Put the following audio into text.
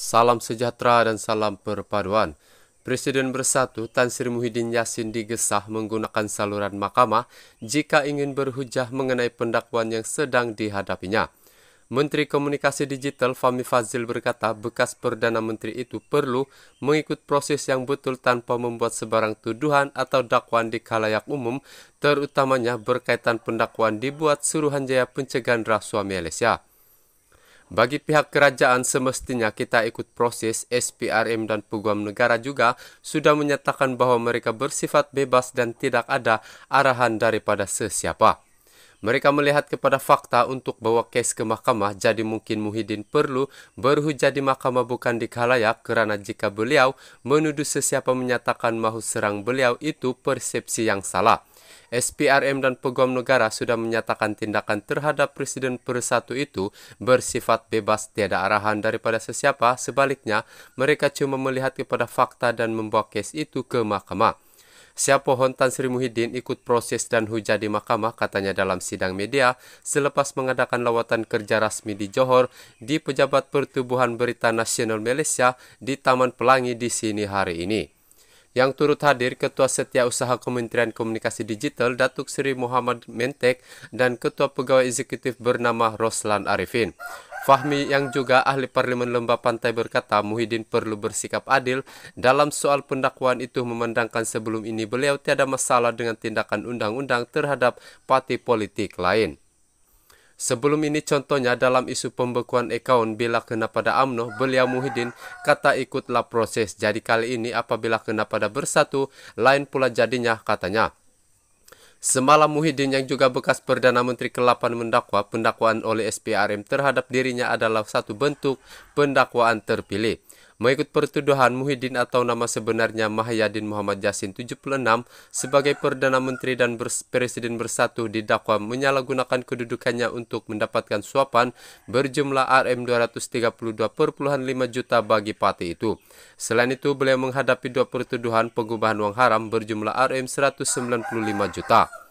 Salam sejahtera dan salam perpaduan. Presiden Bersatu Tan Sri Muhyiddin Yassin digesah menggunakan saluran mahkamah jika ingin berhujah mengenai pendakwaan yang sedang dihadapinya. Menteri Komunikasi Digital Fahmi Fazil berkata bekas Perdana Menteri itu perlu mengikut proses yang betul tanpa membuat sebarang tuduhan atau dakwaan di kalayak umum terutamanya berkaitan pendakwaan dibuat Suruhanjaya Pencegahan Rasuah Malaysia. Malaysia. Bagi pihak kerajaan semestinya kita ikut proses SPRM dan peguam negara juga sudah menyatakan bahawa mereka bersifat bebas dan tidak ada arahan daripada sesiapa. Mereka melihat kepada fakta untuk bawa kes ke mahkamah jadi mungkin Muhyiddin perlu berhujah di mahkamah bukan di khalayak kerana jika beliau menuduh sesiapa menyatakan mahu serang beliau itu persepsi yang salah. SPRM dan peguam negara sudah menyatakan tindakan terhadap Presiden Persatu itu bersifat bebas tiada arahan daripada sesiapa, sebaliknya mereka cuma melihat kepada fakta dan membawa kes itu ke mahkamah. Siapa Hontan Sri Muhyiddin ikut proses dan hujah di mahkamah katanya dalam sidang media selepas mengadakan lawatan kerja rasmi di Johor di Pejabat Pertubuhan Berita Nasional Malaysia di Taman Pelangi di sini hari ini. yang turut hadir Ketua Setiausaha Kementerian Komunikasi Digital Datuk Seri Muhammad Mentek dan Ketua Pegawai Eksekutif bernama Roslan Arifin. Fahmi yang juga ahli Parlimen Lembah Pantai berkata Muhyiddin perlu bersikap adil dalam soal pendakwaan itu memandangkan sebelum ini beliau tiada masalah dengan tindakan undang-undang terhadap parti politik lain. Sebelum ini contohnya dalam isu pembekuan akaun bila kena pada UMNO, beliau Muhyiddin kata ikutlah proses. Jadi kali ini apabila kena pada bersatu, lain pula jadinya katanya. Semalam Muhyiddin yang juga bekas Perdana Menteri ke-8 mendakwa pendakwaan oleh SPRM terhadap dirinya adalah satu bentuk pendakwaan terpilih. Mengikut pertuduhan, Muhyiddin atau nama sebenarnya Mahyadin Muhammad Yassin 76 sebagai Perdana Menteri dan Presiden Bersatu didakwa menyalahgunakan kedudukannya untuk mendapatkan suapan berjumlah RM232.5 juta bagi parti itu. Selain itu, beliau menghadapi dua pertuduhan pengubahan wang haram berjumlah RM195 juta.